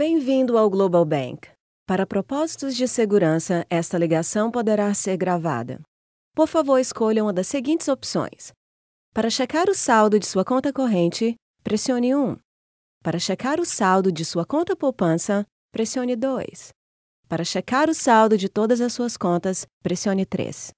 Bem-vindo ao Global Bank. Para propósitos de segurança, esta ligação poderá ser gravada. Por favor, escolha uma das seguintes opções. Para checar o saldo de sua conta corrente, pressione 1. Para checar o saldo de sua conta poupança, pressione 2. Para checar o saldo de todas as suas contas, pressione 3.